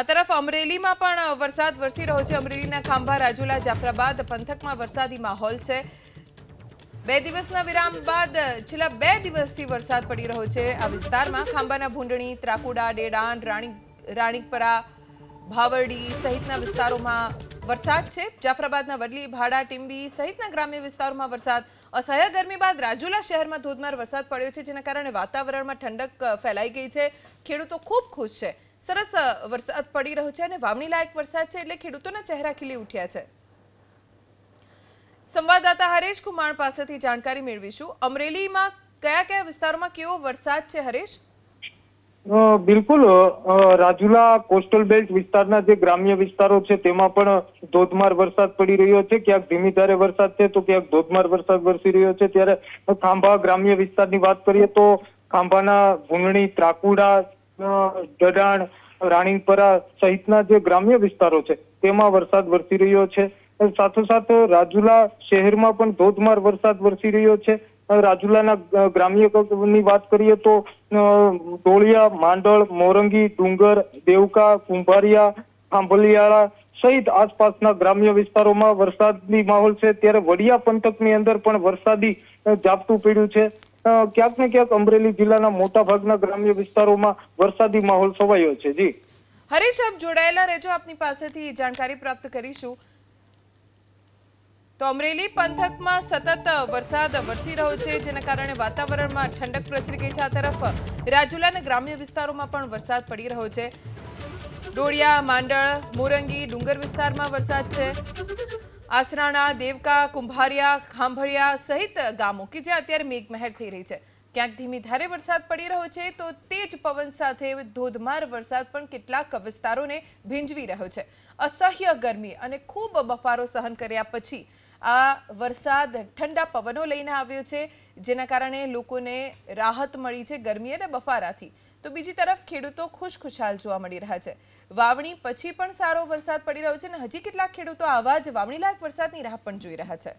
આ તરફ અમરેલીમાં પણ વરસાદ વરસી રહ્યો છે અમરેલીના ખાંભા રાજુલા જાફરાબાદ પંથકમાં વરસાદી માહોલ છે બે દિવસના વિરામ બાદ છેલ્લા બે દિવસથી વરસાદ પડી રહ્યો છે આ વિસ્તારમાં ખાંભાના ભૂંડણી ત્રાકુડા ડેડાણ રાણી રાણીપરા ભાવરડી સહિતના વિસ્તારોમાં વરસાદ છે જાફરાબાદના વડલી ભાડા ટીંબી સહિતના ગ્રામ્ય વિસ્તારોમાં વરસાદ અસહ્ય ગરમી બાદ રાજુલા શહેરમાં ધોધમાર વરસાદ પડ્યો છે જેના કારણે વાતાવરણમાં ઠંડક ફેલાઈ ગઈ છે ખેડૂતો ખૂબ ખુશ છે સરસ વરસાદ પડી રહ્યો છે અને વાવણી લાયક વરસાદ છે એટલે ખેડૂતોના ચહેરા ખીલી ઉઠ્યા છે સંવાદદાતા હરેશ કુમાર પાસેથી જાણકારી મેળવીશું અમરેલીમાં કયા કયા વિસ્તારમાં કેવો વરસાદ છે હરેશ બિલકુલ રાજુલા કોસ્ટલ બેલ્ટ વિસ્તારના જે ગ્રામ્ય વિસ્તારો છે તેમાં પણ ધોધમાર વરસાદ પડી રહ્યો છે ક્યાંક ધીમી ધારે વરસાદ છે તો ક્યાંક ધોધમાર વરસાદ વરસી રહ્યો છે ત્યારે ખાંભા ગ્રામ્ય વિસ્તારની વાત કરીએ તો ખાંભાના ગુંડણી ત્રાકુડા દડાણ રાણીપરા સહિતના જે ગ્રામ્ય વિસ્તારો છે તેમાં વરસાદ વરસી રહ્યો છે સાથોસાથ રાજુલા શહેરમાં પણ ધોધમાર વરસાદ વરસી રહ્યો છે રાજુલાના ગ્રામ્ય ની વાત કરીએ તો ટોળિયા માંડળ મોરંગી ડુંગર દેવકા કુંભારિયા ખાંભલિયાળા સહિત આસપાસના ગ્રામ્ય વિસ્તારોમાં વરસાદની માહોલ છે ત્યારે વડિયા પંથકની અંદર પણ વરસાદી ઝાપટું પડ્યું છે ક્યાંક ને ક્યાંક અમરેલી જિલ્લાના મોટા ભાગના ગ્રામ્ય વિસ્તારોમાં વરસાદી માહોલ છવાયો છે જી હરીશ આપ જોડાયેલા રહેજો આપની પાસેથી જાણકારી પ્રાપ્ત કરીશું તો અમરેલી પંથકમાં સતત વરસાદ વરસી રહ્યો છે જેના કારણે વાતાવરણમાં ઠંડક પ્રસરી ગઈ છે આ તરફ રાજુલાના ગ્રામ્ય વિસ્તારોમાં પણ વરસાદ પડી રહ્યો છે ડોળિયા માંડળ મોરંગી ડુંગર વિસ્તારમાં વરસાદ છે આસરાણા દેવકા કુંભારિયા ખાંભળિયા સહિત ગામો કે જ્યાં અત્યારે મેઘમહેર થઈ રહી છે ક્યાંક ધીમી ધારે વરસાદ પડી રહ્યો છે તો તે જ પવન સાથે ધોધમાર વરસાદ પણ કેટલાક વિસ્તારોને ભીંજવી રહ્યો છે અસહ્ય ગરમી અને ખૂબ બફારો સહન કર્યા પછી આ વરસાદ ઠંડા પવનો લઈને આવ્યો છે જેના કારણે લોકોને રાહત મળી છે ગરમી અને બફારાથી તો બીજી તરફ ખેડૂતો ખુશખુશાલ જોવા મળી રહ્યા છે વાવણી પછી પણ સારો વરસાદ પડી રહ્યો છે અને હજી કેટલાક ખેડૂતો આવા જ વાવણી લાયક વરસાદની રાહ પણ જોઈ રહ્યા છે